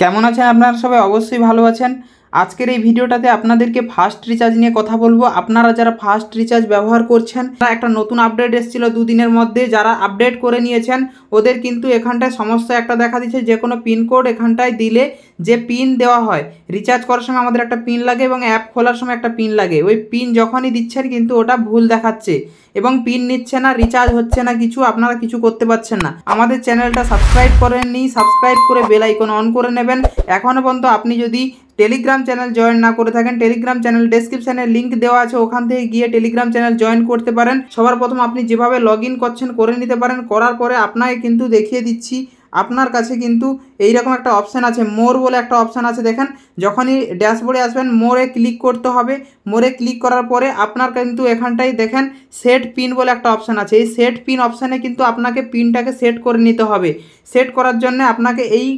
কেমন আছেন আপনারা সবাই অবশ্যই ভালো আছেন আজকের এই ভিডিওটাতে আপনাদেরকে ফাস্ট রিচার্জ নিয়ে কথা বলবো আপনারা যারা ফাস্ট রিচার্জ ব্যবহার করছেন তারা একটা নতুন আপডেট এসেছিল দুদিনের মধ্যে যারা আপডেট করে নিয়েছেন ওদের কিন্তু এখানটায় সমস্যা একটা দেখা দিচ্ছে যে কোনো পিনকোড এখানটায় দিলে যে পিন দেওয়া হয় রিচার্জ করার সময় আমাদের একটা পিন লাগে এবং অ্যাপ খোলার সময় একটা পিন লাগে ওই পিন যখনই দিচ্ছেন কিন্তু ওটা ভুল দেখাচ্ছে এবং পিন নিচ্ছে না রিচার্জ হচ্ছে না কিছু আপনারা কিছু করতে পারছেন না আমাদের চ্যানেলটা সাবস্ক্রাইব করেননি সাবস্ক্রাইব করে বেলাইকন অন করে নেবেন এখনও পর্যন্ত আপনি যদি টেলিগ্রাম চ্যানেল জয়েন না করে থাকেন টেলিগ্রাম চ্যানেল ডেসক্রিপশানে লিঙ্ক দেওয়া আছে ওখান থেকে গিয়ে টেলিগ্রাম চ্যানেল জয়েন করতে পারেন সবার প্রথম আপনি যেভাবে লগ করছেন করে নিতে পারেন করার পরে আপনাকে কিন্তু দেখিয়ে দিচ্ছি আপনার কাছে কিন্তু এইরকম একটা অপশান আছে মোর বলে একটা অপশান আছে দেখেন যখনই ড্যাশবোর্ডে আসবেন মোরে ক্লিক করতে হবে মোরে ক্লিক করার পরে আপনার কিন্তু এখানটাই দেখেন সেট পিন বলে একটা অপশান আছে এই সেট পিন অপশানে কিন্তু আপনাকে পিনটাকে সেট করে নিতে হবে সেট করার জন্য আপনাকে এই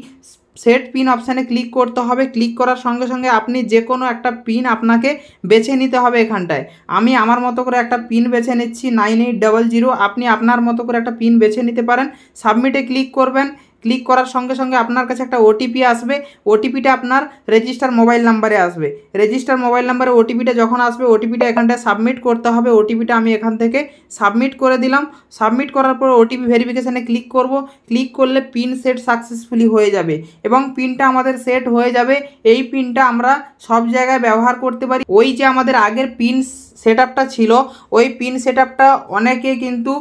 সেট পিন অপশানে ক্লিক করতে হবে ক্লিক করার সঙ্গে সঙ্গে আপনি যে কোনো একটা পিন আপনাকে বেছে নিতে হবে এখানটায় আমি আমার মতো করে একটা পিন বেছে নিচ্ছি নাইন এইট জিরো আপনি আপনার মতো করে একটা পিন বেছে নিতে পারেন সাবমিটে ক্লিক করবেন ক্লিক করার সঙ্গে সঙ্গে আপনার কাছে একটা ওটিপি আসবে ওটিপিটা আপনার রেজিস্টার মোবাইল নাম্বারে আসবে রেজিস্টার মোবাইল নাম্বারে ওটিপিটা যখন আসবে ওটিপিটা এখানটায় সাবমিট করতে হবে ওটিপিটা আমি এখান থেকে সাবমিট করে দিলাম সাবমিট করার পর ওটিপি ভেরিফিকেশানে ক্লিক করব ক্লিক করলে পিন সেট সাকসেসফুলি হয়ে যাবে এবং পিনটা আমাদের সেট হয়ে যাবে এই পিনটা আমরা সব জায়গায় ব্যবহার করতে পারি ওই যে আমাদের আগের পিনস সেট ছিল ওই পিন সেট আপটা অনেকে কিন্তু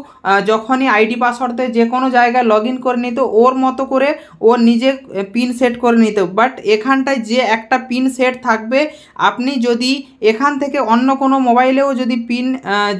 যখনই আইডি পাসওয়ার্ডতে যে কোনো জায়গায় লগ ইন করে নিত ওর মতো করে ও নিজে পিন সেট করে নিত বাট এখানটায় যে একটা পিন সেট থাকবে আপনি যদি এখান থেকে অন্য কোনো মোবাইলেও যদি পিন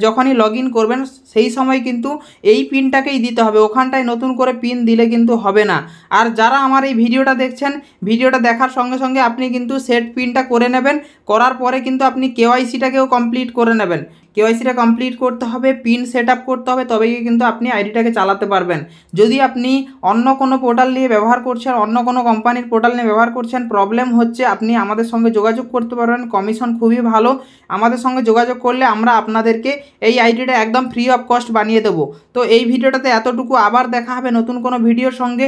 যখনই লগ করবেন সেই সময় কিন্তু এই পিনটাকেই দিতে হবে ওখানটায় নতুন করে পিন দিলে কিন্তু হবে না আর যারা আমার এই ভিডিওটা দেখছেন ভিডিওটা দেখার সঙ্গে সঙ্গে আপনি কিন্তু সেট পিনটা করে নেবেন করার পরে কিন্তু আপনি কেওয়াইসিটাকেও কমপ্লিট করে করে নেবেন কেওয়াইসিটা কমপ্লিট করতে হবে পিন সেট করতে হবে তবেই কিন্তু আপনি আইডিটাকে চালাতে পারবেন যদি আপনি অন্য কোনো পোর্টাল নিয়ে ব্যবহার করছেন অন্য কোনো কোম্পানির পোর্টাল নিয়ে ব্যবহার করছেন প্রবলেম হচ্ছে আপনি আমাদের সঙ্গে যোগাযোগ করতে পারবেন কমিশন খুবই ভালো আমাদের সঙ্গে যোগাযোগ করলে আমরা আপনাদেরকে এই আইডিটা একদম ফ্রি অফ কস্ট বানিয়ে দেবো তো এই ভিডিওটাতে এতটুকু আবার দেখা হবে নতুন কোনো ভিডিওর সঙ্গে